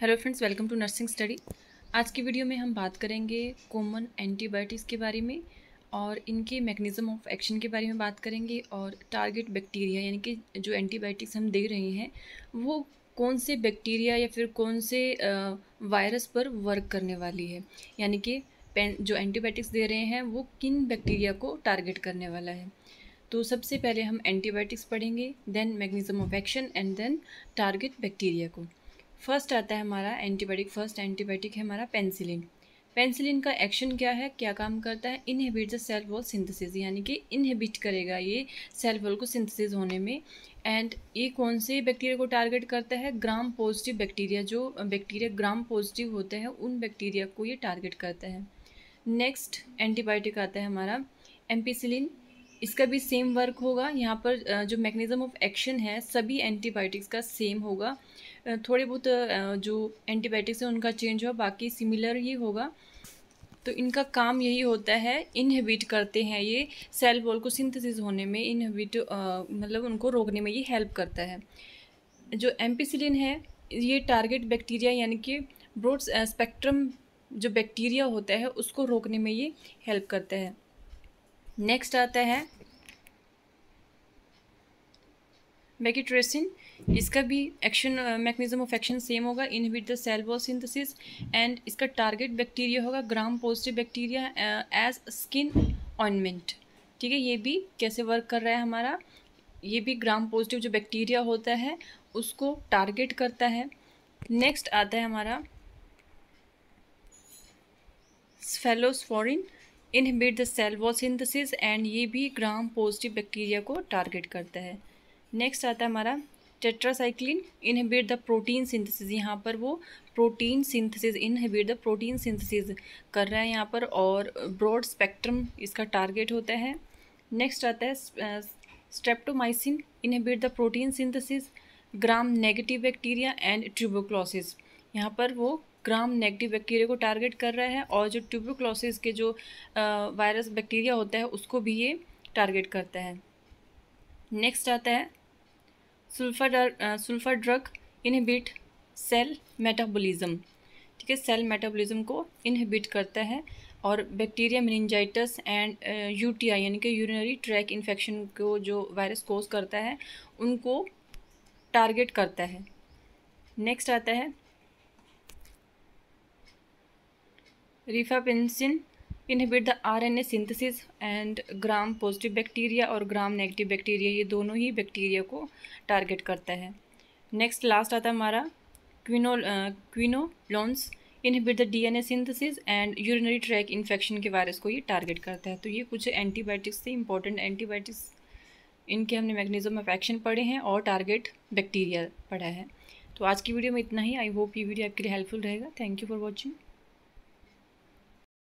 hello friends welcome to nursing study आज की video में हम बात करेंगे कॉमन एंटीबायोटिक्स के बारे में और इनके मैकेनिज़्म ऑफ एक्शन के बारे में बात करेंगे और टारगेट बैक्टीरिया यानी कि जो एंटीबायोटिक्स हम दे रहे हैं वो कौन से बैक्टीरिया या फिर कौन से वायरस पर वर्क करने वाली है यानी कि जो एंटीबायोटिक्स दे रहे हैं वो किन बैक्टीरिया को टारगेट करने वाला है तो सबसे पहले हम एंटीबायोटिक्स पढ़ेंगे then mechanism of action and then target bacteria को फर्स्ट आता है हमारा एंटीबायोटिक फर्स्ट एंटीबायोटिक है हमारा पेंसिलिन पेंसिलिन का एक्शन क्या है क्या काम करता है inhibit the cell wall synthesis यानी कि इनहिबिट करेगा ये सेल वॉल को सिंथेसिस होने में एंड ये कौन से बैक्टीरिया को टारगेट करता है ग्राम पॉजिटिव बैक्टीरिया जो बैक्टीरिया ग्राम पॉजिटिव होते हैं उन बैक्टीरिया को ये टारगेट करता है नेक्स्ट एंटीबायोटिक आता है हमारा एम्पीसिलिन इसका भी सेम वर्क होगा यहाँ पर जो मैकेनिज़्म ऑफ एक्शन है सभी एंटीबायोटिक्स का सेम होगा थोड़े बहुत जो एंटीबायोटिक्स हैं उनका चेंज होगा बाकी सिमिलर ही होगा तो इनका काम यही होता है इनहिबिट करते हैं ये सेल वॉल को सिंथेसिस होने में इनहिबिट मतलब उनको रोकने में ये हेल्प करता है जो एम्पिसिलिन है ये टारगेट बैक्टीरिया यानी कि ब्रोड स्पेक्ट्रम जो बैक्टीरिया होता है उसको रोकने में ये हेल्प करता है नेक्स्ट आता है मेकिट्रेसिन इसका भी action mechanism of action same होगा inhibit the cell wall synthesis and इसका टारगेट बैक्टीरिया होगा gram positive bacteria as skin ointment ठीक है ये भी कैसे वर्क कर रहा है हमारा ये भी ग्राम पॉजिटिव जो बैक्टीरिया होता है उसको टारगेट करता है नेक्स्ट आता है हमारा cephalosporin inhibit the cell wall and ये भी ग्राम पॉजिटिव बैक्टीरिया को टारगेट करता है नेक्स्ट आता है हमारा tetracycline inhibit the protein synthesis यहाँ पर वो protein synthesis inhibit the protein synthesis कर रहा है यहाँ पर और ब्रॉड स्पेक्ट्रम इसका टारगेट होता है नेक्स्ट आता है streptomycin inhibit the protein synthesis gram negative bacteria and tuberculosis यहाँ पर वो ग्राम नेगेटिव बैक्टीरिया को टारगेट कर रहा है और जो ट्यूबोक्लोसिस के जो वायरस बैक्टीरिया होता है उसको भी ये टारगेट करता है नेक्स्ट आता है sulphur sulphur drug inhibit cell metabolism ठीक है सेल मेटाबॉलिज्म को इनहिबिट करता है और बैक्टीरिया मेनिंजाइटस एंड यूटीआई यानी कि यूरिनरी ट्रैक इन्फेक्शन को जो वायरस कोज करता है उनको टारगेट करता है नेक्स्ट आता है rifampicin inhibit the RNA synthesis and gram positive bacteria और ग्राम नेगेटिव बैक्टीरिया ये दोनों ही बैक्टीरिया को टारगेट करता है नेक्स्ट लास्ट आता है हमारा quino quinolones inhibit the DNA synthesis and urinary tract infection के वायरस को ये टारगेट करता है तो ये कुछ एंटीबायोटिक्स से इंपॉर्टेंट एंटीबायोटिक्स इनके हमने मैकेनिज्म ऑफ एक्शन पढ़े हैं और टारगेट बैक्टीरिया पढ़ा है तो आज की वीडियो में इतना ही आई होप ये वीडियो आपके लिए हेल्पफुल रहेगा थैंक यू फॉर वॉचिंग